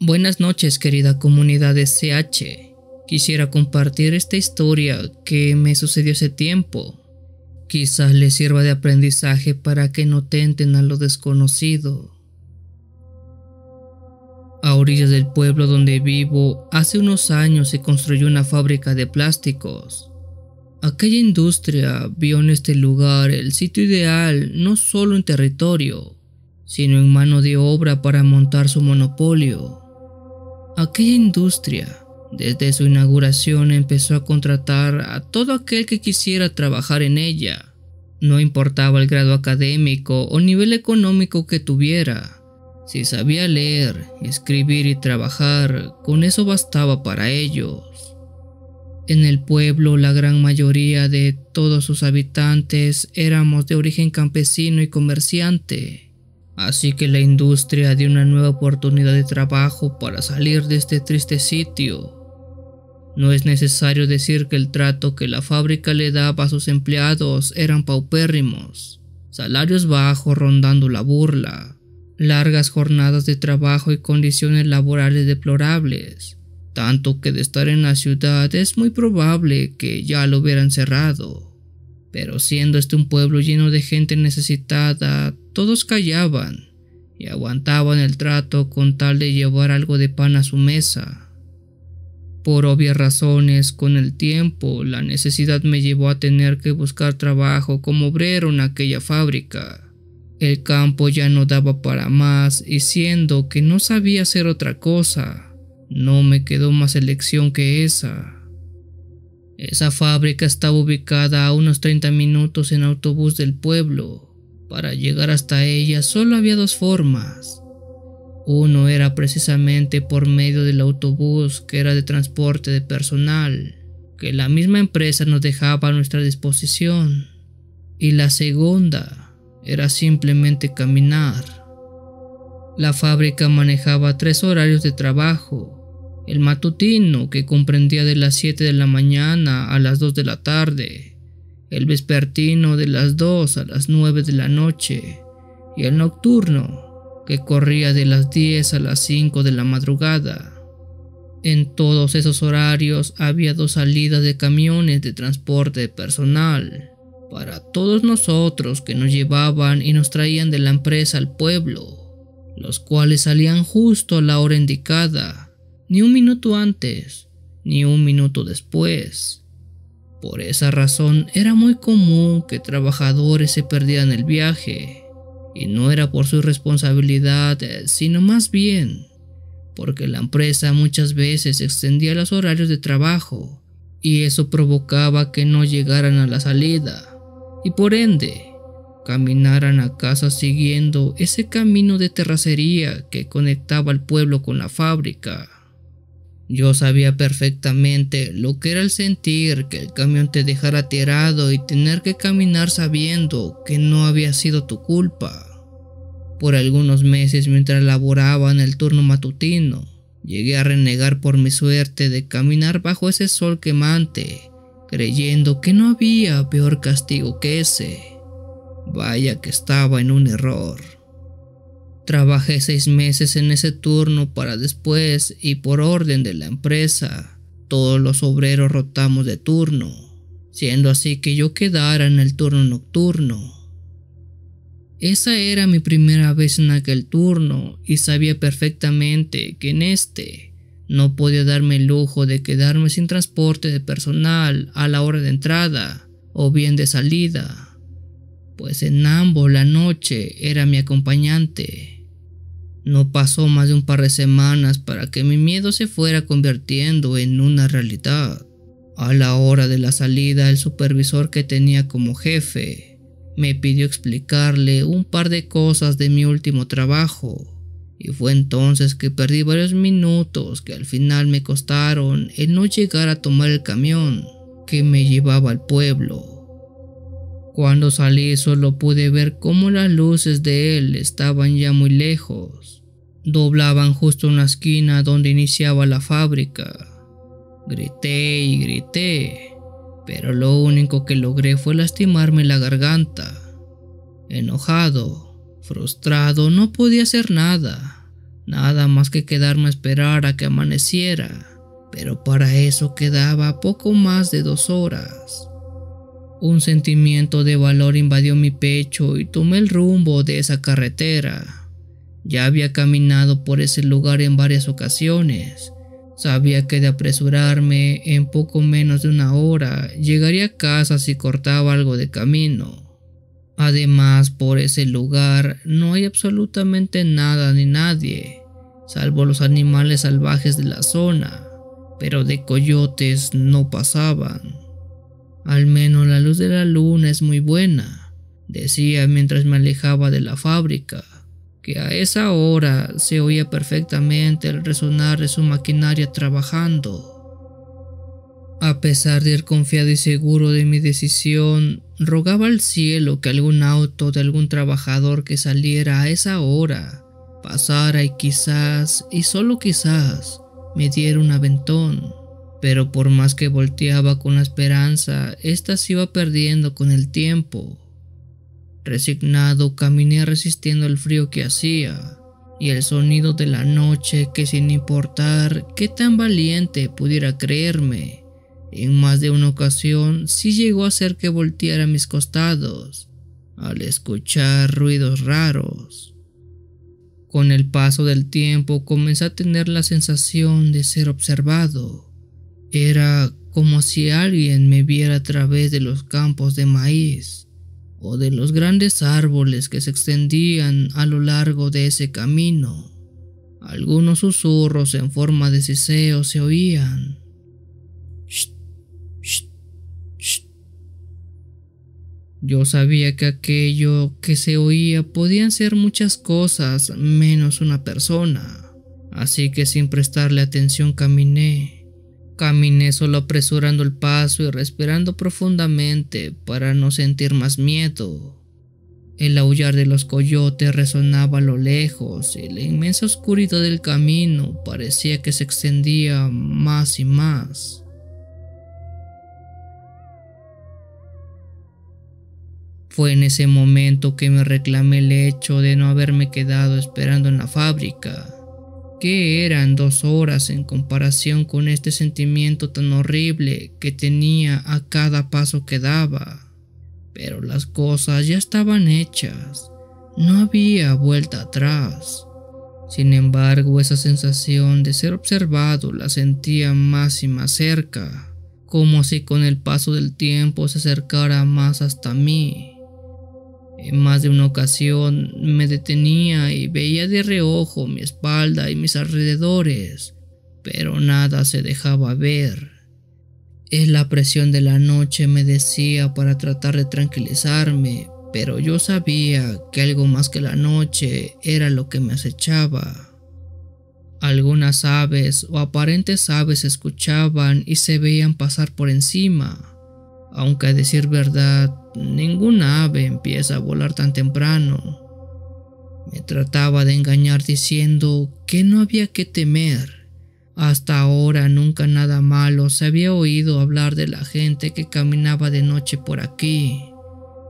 Buenas noches querida comunidad de CH. Quisiera compartir esta historia que me sucedió hace tiempo. Quizás les sirva de aprendizaje para que no tenten a lo desconocido. A orillas del pueblo donde vivo, hace unos años se construyó una fábrica de plásticos. Aquella industria vio en este lugar el sitio ideal no solo en territorio, sino en mano de obra para montar su monopolio. Aquella industria desde su inauguración empezó a contratar a todo aquel que quisiera trabajar en ella. No importaba el grado académico o nivel económico que tuviera. Si sabía leer, escribir y trabajar, con eso bastaba para ellos. En el pueblo la gran mayoría de todos sus habitantes éramos de origen campesino y comerciante. Así que la industria dio una nueva oportunidad de trabajo para salir de este triste sitio. No es necesario decir que el trato que la fábrica le daba a sus empleados eran paupérrimos, salarios bajos rondando la burla, largas jornadas de trabajo y condiciones laborales deplorables, tanto que de estar en la ciudad es muy probable que ya lo hubieran cerrado. Pero siendo este un pueblo lleno de gente necesitada, todos callaban y aguantaban el trato con tal de llevar algo de pan a su mesa. Por obvias razones, con el tiempo, la necesidad me llevó a tener que buscar trabajo como obrero en aquella fábrica. El campo ya no daba para más y siendo que no sabía hacer otra cosa, no me quedó más elección que esa. Esa fábrica estaba ubicada a unos 30 minutos en autobús del pueblo. Para llegar hasta ella solo había dos formas. Uno era precisamente por medio del autobús que era de transporte de personal, que la misma empresa nos dejaba a nuestra disposición. Y la segunda era simplemente caminar. La fábrica manejaba tres horarios de trabajo, el matutino que comprendía de las 7 de la mañana a las 2 de la tarde, el vespertino de las 2 a las 9 de la noche y el nocturno que corría de las 10 a las 5 de la madrugada. En todos esos horarios había dos salidas de camiones de transporte personal para todos nosotros que nos llevaban y nos traían de la empresa al pueblo, los cuales salían justo a la hora indicada ni un minuto antes, ni un minuto después. Por esa razón era muy común que trabajadores se perdieran el viaje, y no era por su responsabilidad, eh, sino más bien porque la empresa muchas veces extendía los horarios de trabajo, y eso provocaba que no llegaran a la salida, y por ende, caminaran a casa siguiendo ese camino de terracería que conectaba el pueblo con la fábrica. Yo sabía perfectamente lo que era el sentir que el camión te dejara tirado y tener que caminar sabiendo que no había sido tu culpa. Por algunos meses mientras laboraba en el turno matutino, llegué a renegar por mi suerte de caminar bajo ese sol quemante, creyendo que no había peor castigo que ese. Vaya que estaba en un error. Trabajé seis meses en ese turno para después y por orden de la empresa. Todos los obreros rotamos de turno, siendo así que yo quedara en el turno nocturno. Esa era mi primera vez en aquel turno y sabía perfectamente que en este no podía darme el lujo de quedarme sin transporte de personal a la hora de entrada o bien de salida, pues en ambos la noche era mi acompañante. No pasó más de un par de semanas para que mi miedo se fuera convirtiendo en una realidad. A la hora de la salida, el supervisor que tenía como jefe me pidió explicarle un par de cosas de mi último trabajo, y fue entonces que perdí varios minutos que al final me costaron el no llegar a tomar el camión que me llevaba al pueblo. Cuando salí solo pude ver cómo las luces de él estaban ya muy lejos doblaban justo una esquina donde iniciaba la fábrica. Grité y grité, pero lo único que logré fue lastimarme la garganta. Enojado, frustrado, no podía hacer nada, nada más que quedarme a esperar a que amaneciera, pero para eso quedaba poco más de dos horas. Un sentimiento de valor invadió mi pecho y tomé el rumbo de esa carretera ya había caminado por ese lugar en varias ocasiones. Sabía que de apresurarme en poco menos de una hora llegaría a casa si cortaba algo de camino. Además, por ese lugar no hay absolutamente nada ni nadie, salvo los animales salvajes de la zona, pero de coyotes no pasaban. Al menos la luz de la luna es muy buena, decía mientras me alejaba de la fábrica que a esa hora se oía perfectamente el resonar de su maquinaria trabajando. A pesar de ir confiado y seguro de mi decisión, rogaba al cielo que algún auto de algún trabajador que saliera a esa hora pasara y quizás, y solo quizás, me diera un aventón. Pero por más que volteaba con la esperanza, ésta se iba perdiendo con el tiempo. Resignado caminé resistiendo el frío que hacía y el sonido de la noche que sin importar qué tan valiente pudiera creerme, en más de una ocasión sí llegó a hacer que volteara a mis costados al escuchar ruidos raros. Con el paso del tiempo comencé a tener la sensación de ser observado. Era como si alguien me viera a través de los campos de maíz o de los grandes árboles que se extendían a lo largo de ese camino. Algunos susurros en forma de siseo se oían. Yo sabía que aquello que se oía podían ser muchas cosas menos una persona, así que sin prestarle atención caminé Caminé solo apresurando el paso y respirando profundamente para no sentir más miedo. El aullar de los coyotes resonaba a lo lejos y la inmensa oscuridad del camino parecía que se extendía más y más. Fue en ese momento que me reclamé el hecho de no haberme quedado esperando en la fábrica eran dos horas en comparación con este sentimiento tan horrible que tenía a cada paso que daba? Pero las cosas ya estaban hechas, no había vuelta atrás. Sin embargo, esa sensación de ser observado la sentía más y más cerca, como si con el paso del tiempo se acercara más hasta mí. En más de una ocasión me detenía y veía de reojo mi espalda y mis alrededores, pero nada se dejaba ver. Es la presión de la noche, me decía, para tratar de tranquilizarme, pero yo sabía que algo más que la noche era lo que me acechaba. Algunas aves o aparentes aves escuchaban y se veían pasar por encima, aunque a decir verdad Ninguna ave empieza a volar tan temprano. Me trataba de engañar diciendo que no había que temer. Hasta ahora nunca nada malo se había oído hablar de la gente que caminaba de noche por aquí,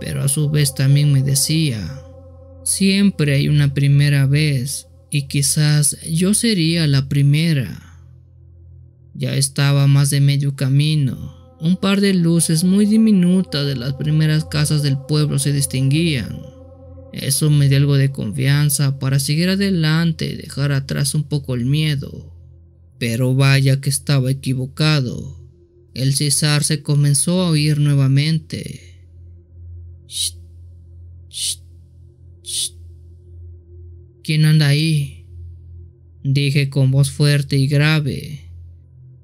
pero a su vez también me decía, siempre hay una primera vez y quizás yo sería la primera. Ya estaba más de medio camino un par de luces muy diminutas de las primeras casas del pueblo se distinguían. Eso me dio algo de confianza para seguir adelante y dejar atrás un poco el miedo. Pero vaya que estaba equivocado. El Cesar se comenzó a oír nuevamente. ¿Quién anda ahí? Dije con voz fuerte y grave.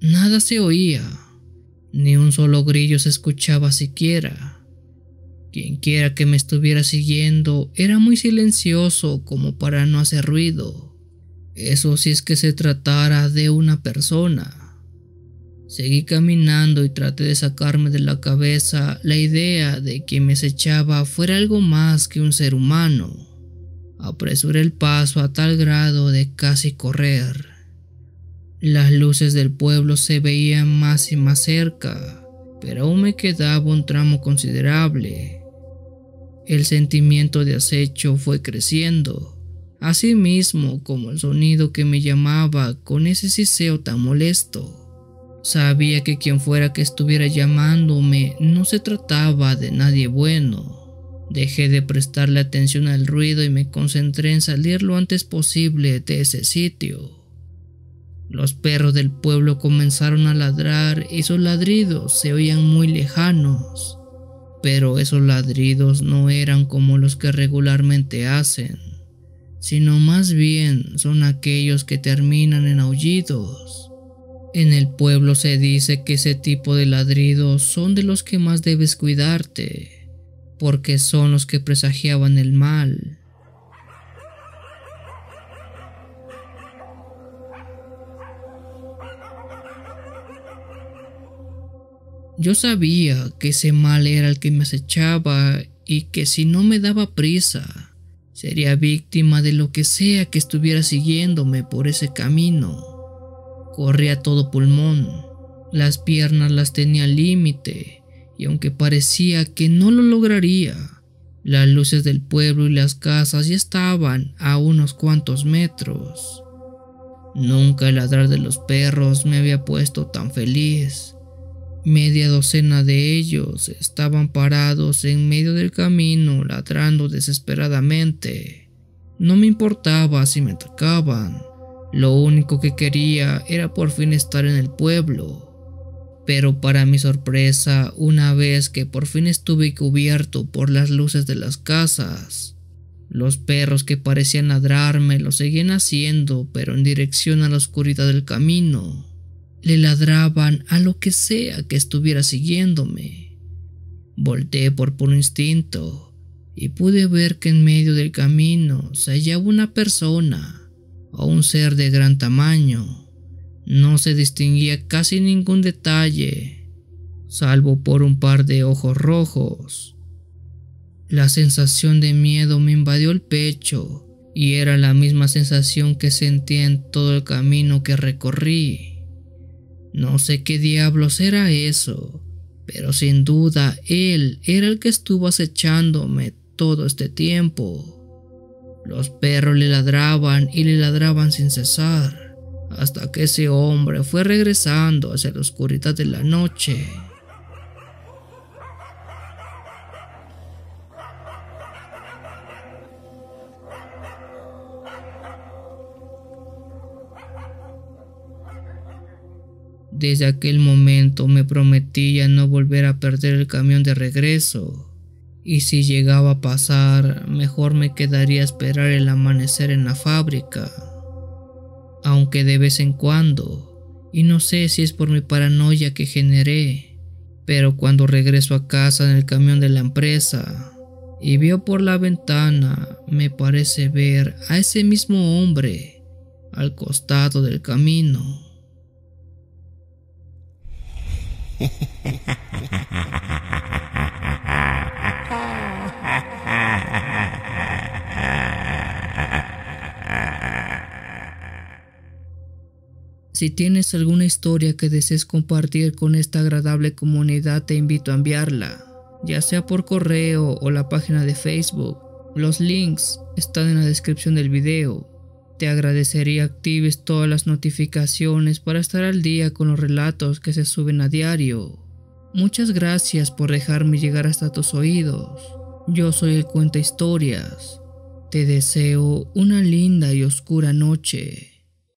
Nada se oía. Ni un solo grillo se escuchaba siquiera. Quienquiera que me estuviera siguiendo era muy silencioso como para no hacer ruido. Eso si es que se tratara de una persona. Seguí caminando y traté de sacarme de la cabeza la idea de que me echaba fuera algo más que un ser humano. Apresuré el paso a tal grado de casi correr. Las luces del pueblo se veían más y más cerca, pero aún me quedaba un tramo considerable. El sentimiento de acecho fue creciendo, así mismo como el sonido que me llamaba con ese siseo tan molesto. Sabía que quien fuera que estuviera llamándome no se trataba de nadie bueno. Dejé de prestarle atención al ruido y me concentré en salir lo antes posible de ese sitio. Los perros del pueblo comenzaron a ladrar, y esos ladridos se oían muy lejanos, pero esos ladridos no eran como los que regularmente hacen, sino más bien son aquellos que terminan en aullidos. En el pueblo se dice que ese tipo de ladridos son de los que más debes cuidarte, porque son los que presagiaban el mal Yo sabía que ese mal era el que me acechaba y que si no me daba prisa, sería víctima de lo que sea que estuviera siguiéndome por ese camino. Corría todo pulmón, las piernas las tenía al límite, y aunque parecía que no lo lograría, las luces del pueblo y las casas ya estaban a unos cuantos metros. Nunca el ladrar de los perros me había puesto tan feliz Media docena de ellos estaban parados en medio del camino ladrando desesperadamente. No me importaba si me atacaban. Lo único que quería era por fin estar en el pueblo. Pero para mi sorpresa, una vez que por fin estuve cubierto por las luces de las casas, los perros que parecían ladrarme lo seguían haciendo, pero en dirección a la oscuridad del camino le ladraban a lo que sea que estuviera siguiéndome. Volté por puro instinto y pude ver que en medio del camino se hallaba una persona o un ser de gran tamaño. No se distinguía casi ningún detalle, salvo por un par de ojos rojos. La sensación de miedo me invadió el pecho y era la misma sensación que sentía en todo el camino que recorrí. No sé qué diablos era eso, pero sin duda él era el que estuvo acechándome todo este tiempo. Los perros le ladraban y le ladraban sin cesar, hasta que ese hombre fue regresando hacia la oscuridad de la noche. Desde aquel momento me prometía no volver a perder el camión de regreso. Y si llegaba a pasar, mejor me quedaría a esperar el amanecer en la fábrica. Aunque de vez en cuando, y no sé si es por mi paranoia que generé, pero cuando regreso a casa en el camión de la empresa y veo por la ventana, me parece ver a ese mismo hombre al costado del camino. Si tienes alguna historia que desees compartir con esta agradable comunidad, te invito a enviarla, ya sea por correo o la página de Facebook. Los links están en la descripción del video. Te agradecería actives todas las notificaciones para estar al día con los relatos que se suben a diario. Muchas gracias por dejarme llegar hasta tus oídos. Yo soy el Cuenta Historias. Te deseo una linda y oscura noche.